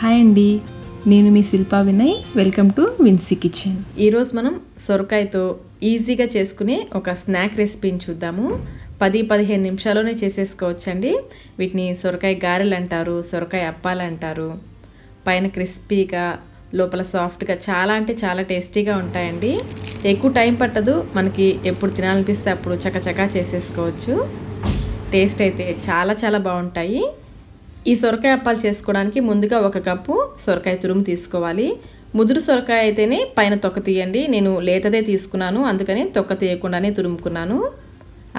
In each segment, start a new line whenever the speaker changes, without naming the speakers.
hi అండి నేను మీ Shilpa Vinay welcome to Vinsy Kitchen ఈరోజు మనం సొరకాయతో ఈజీగా చేసుకునే ఒక స్నాక్ రెసిపీని చూద్దాము పది పదిహేను నిమిషాల్లోనే చేసేసుకోవచ్చండి వీటిని సొరకాయ గారెలు అంటారు సొరకాయ అప్పాలు అంటారు పైన క్రిస్పీగా లోపల సాఫ్ట్గా చాలా అంటే చాలా టేస్టీగా ఉంటాయండి ఎక్కువ టైం పట్టదు మనకి ఎప్పుడు తినాలనిపిస్తే అప్పుడు చకచకా చేసేసుకోవచ్చు టేస్ట్ అయితే చాలా చాలా బాగుంటాయి ఈ సొరకాయ అప్పాలు చేసుకోవడానికి ముందుగా ఒక కప్పు సొరకాయ తురుము తీసుకోవాలి ముదురు సొరకాయ అయితేనే పైన తొక్క తీయండి నేను లేతదే తీసుకున్నాను అందుకని తొక్క తీయకుండానే తురుముకున్నాను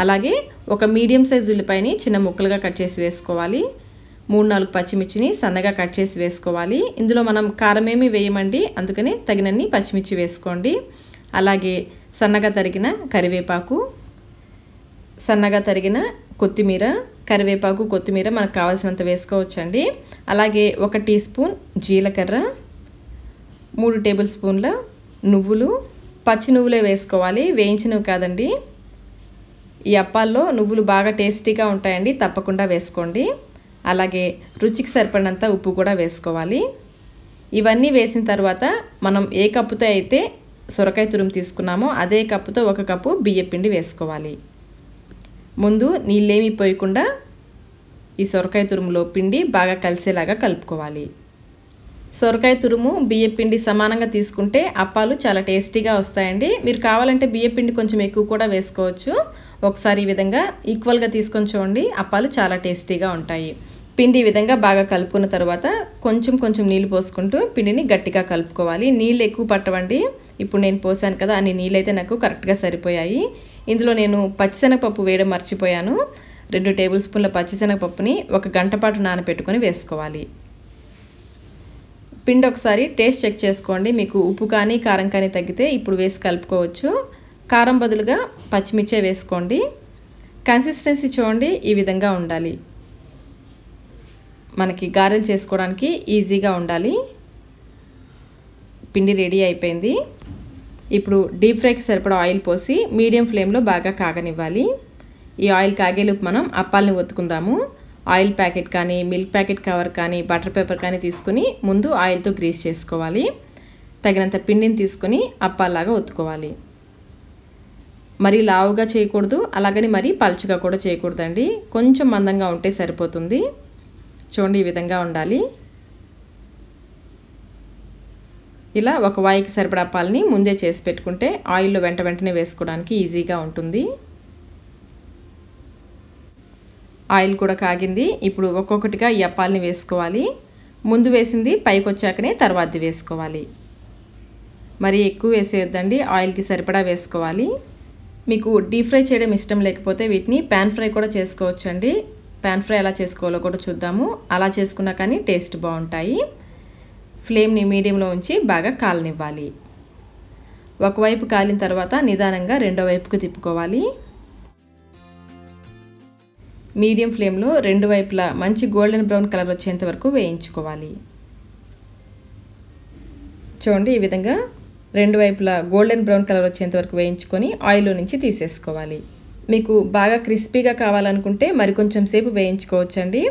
అలాగే ఒక మీడియం సైజ్ ఉల్లిపాయని చిన్న ముక్కలుగా కట్ చేసి వేసుకోవాలి మూడు నాలుగు పచ్చిమిర్చిని సన్నగా కట్ చేసి వేసుకోవాలి ఇందులో మనం కారం ఏమీ వేయమండి అందుకని తగినన్ని పచ్చిమిర్చి వేసుకోండి అలాగే సన్నగా తరిగిన కరివేపాకు సన్నగా తరిగిన కొత్తిమీర కరివేపాకు కొత్తిమీర మనకు కావాల్సినంత వేసుకోవచ్చండి అలాగే ఒక టీ స్పూన్ జీలకర్ర మూడు టేబుల్ స్పూన్ల నువ్వులు పచ్చి నువ్వులే వేసుకోవాలి వేయించినవి కాదండి ఈ అప్పాల్లో నువ్వులు బాగా టేస్టీగా ఉంటాయండి తప్పకుండా వేసుకోండి అలాగే రుచికి సరిపడినంత ఉప్పు కూడా వేసుకోవాలి ఇవన్నీ వేసిన తర్వాత మనం ఏ కప్పుతో అయితే సొరకాయ తురుము తీసుకున్నామో అదే కప్పుతో ఒక కప్పు బియ్యపిండి వేసుకోవాలి ముందు నీళ్ళేమీ పోయకుండా ఈ సొరకాయ తురుములో పిండి బాగా కలిసేలాగా కలుపుకోవాలి సొరకాయ తురుము బియ్యపిండి సమానంగా తీసుకుంటే అప్పాలు చాలా టేస్టీగా వస్తాయండి మీరు కావాలంటే బియ్యపిండి కొంచెం ఎక్కువ కూడా వేసుకోవచ్చు ఒకసారి ఈ విధంగా ఈక్వల్గా తీసుకొని చూడండి అప్పాలు చాలా టేస్టీగా ఉంటాయి పిండి ఈ విధంగా బాగా కలుపుకున్న తర్వాత కొంచెం కొంచెం నీళ్ళు పోసుకుంటూ పిండిని గట్టిగా కలుపుకోవాలి నీళ్ళు ఎక్కువ పట్టవండి ఇప్పుడు నేను పోసాను కదా అన్ని నీళ్ళైతే నాకు కరెక్ట్గా సరిపోయాయి ఇందులో నేను పచ్చిశనగపప్పు వేయడం మర్చిపోయాను రెండు టేబుల్ స్పూన్ల పచ్చిశనగపప్పుని ఒక గంట పాటు నానబెట్టుకొని వేసుకోవాలి పిండి ఒకసారి టేస్ట్ చెక్ చేసుకోండి మీకు ఉప్పు కానీ కారం కానీ తగ్గితే ఇప్పుడు వేసి కలుపుకోవచ్చు కారం బదులుగా పచ్చిమిర్చే వేసుకోండి కన్సిస్టెన్సీ చూడండి ఈ విధంగా ఉండాలి మనకి గారెలు చేసుకోవడానికి ఈజీగా ఉండాలి పిండి రెడీ అయిపోయింది ఇప్పుడు డీప్ ఫ్రైకి సరిపడా ఆయిల్ పోసి మీడియం ఫ్లేమ్లో బాగా కాగనివ్వాలి ఈ ఆయిల్ కాగేలోపు మనం అప్పాలని ఒత్తుకుందాము ఆయిల్ ప్యాకెట్ కానీ మిల్క్ ప్యాకెట్ కవర్ కానీ బటర్ పేపర్ కానీ తీసుకుని ముందు ఆయిల్తో గ్రీస్ చేసుకోవాలి తగినంత పిండిని తీసుకుని అప్పాలాగా ఒత్తుకోవాలి మరీ లావుగా చేయకూడదు అలాగని మరీ పల్చగా కూడా చేయకూడదండి కొంచెం మందంగా ఉంటే సరిపోతుంది చూడండి ఈ విధంగా ఉండాలి ఇలా ఒక వాయికి సరిపడా పాలని ముందే చేసి పెట్టుకుంటే ఆయిల్లో వెంట వెంటనే వేసుకోవడానికి ఈజీగా ఉంటుంది ఆయిల్ కూడా కాగింది ఇప్పుడు ఒక్కొక్కటిగా ఈ అప్పాలని వేసుకోవాలి ముందు వేసింది పైకి వచ్చాకనే తర్వాతది వేసుకోవాలి మరి ఎక్కువ వేసేయొద్దండి ఆయిల్కి సరిపడా వేసుకోవాలి మీకు డీప్ ఫ్రై చేయడం ఇష్టం లేకపోతే వీటిని ప్యాన్ ఫ్రై కూడా చేసుకోవచ్చండి ప్యాన్ ఫ్రై ఎలా చేసుకోవాలో కూడా చూద్దాము అలా చేసుకున్నా కానీ టేస్ట్ బాగుంటాయి ఫ్లేమ్ని మీడియంలో ఉంచి బాగా కాలనివ్వాలి ఒకవైపు కాలిన తర్వాత నిదానంగా రెండో వైపుకు తిప్పుకోవాలి మీడియం ఫ్లేమ్లో రెండు వైపులా మంచి గోల్డెన్ బ్రౌన్ కలర్ వచ్చేంత వరకు వేయించుకోవాలి చూడండి ఈ విధంగా రెండు వైపులా గోల్డెన్ బ్రౌన్ కలర్ వచ్చేంత వరకు వేయించుకొని ఆయిల్లో నుంచి తీసేసుకోవాలి మీకు బాగా క్రిస్పీగా కావాలనుకుంటే మరికొంచెం సేపు వేయించుకోవచ్చండి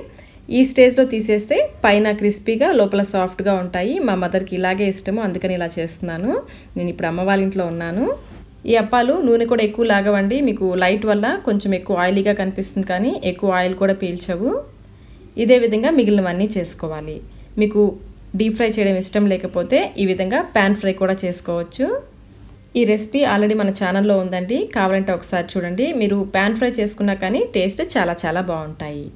ఈ స్టేజ్లో తీసేస్తే పైన క్రిస్పీగా లోపల సాఫ్ట్గా ఉంటాయి మా మదర్కి ఇలాగే ఇష్టము అందుకని ఇలా చేస్తున్నాను నేను ఇప్పుడు అమ్మ వాళ్ళ ఇంట్లో ఉన్నాను ఈ అప్పాలు నూనె కూడా ఎక్కువ లాగవండి మీకు లైట్ వల్ల కొంచెం ఎక్కువ ఆయిలీగా కనిపిస్తుంది కానీ ఎక్కువ ఆయిల్ కూడా పీల్చవు ఇదే విధంగా మిగిలినవన్నీ చేసుకోవాలి మీకు డీప్ ఫ్రై చేయడం ఇష్టం లేకపోతే ఈ విధంగా ప్యాన్ ఫ్రై కూడా చేసుకోవచ్చు ఈ రెసిపీ ఆల్రెడీ మన ఛానల్లో ఉందండి కావాలంటే ఒకసారి చూడండి మీరు ప్యాన్ ఫ్రై చేసుకున్నా కానీ టేస్ట్ చాలా చాలా బాగుంటాయి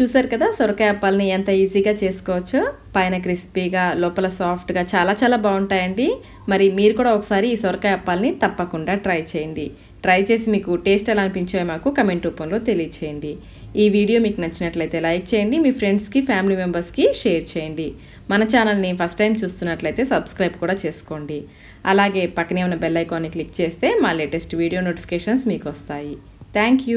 చూసారు కదా సొరకాయ అప్పాలని ఎంత ఈజీగా చేసుకోవచ్చో పైన క్రిస్పీగా లోపల సాఫ్ట్గా చాలా చాలా బాగుంటాయండి మరి మీరు కూడా ఒకసారి ఈ సొరకాయ అప్పాలని తప్పకుండా ట్రై చేయండి ట్రై చేసి మీకు టేస్ట్ ఎలా అనిపించాయో మాకు కమెంట్ రూపంలో తెలియచేయండి ఈ వీడియో మీకు నచ్చినట్లయితే లైక్ చేయండి మీ ఫ్రెండ్స్కి ఫ్యామిలీ మెంబర్స్కి షేర్ చేయండి మన ఛానల్ని ఫస్ట్ టైం చూస్తున్నట్లయితే సబ్స్క్రైబ్ కూడా చేసుకోండి అలాగే పక్కనే ఉన్న బెల్ ఐకాన్ని క్లిక్ చేస్తే మా లేటెస్ట్ వీడియో నోటిఫికేషన్స్ మీకు వస్తాయి థ్యాంక్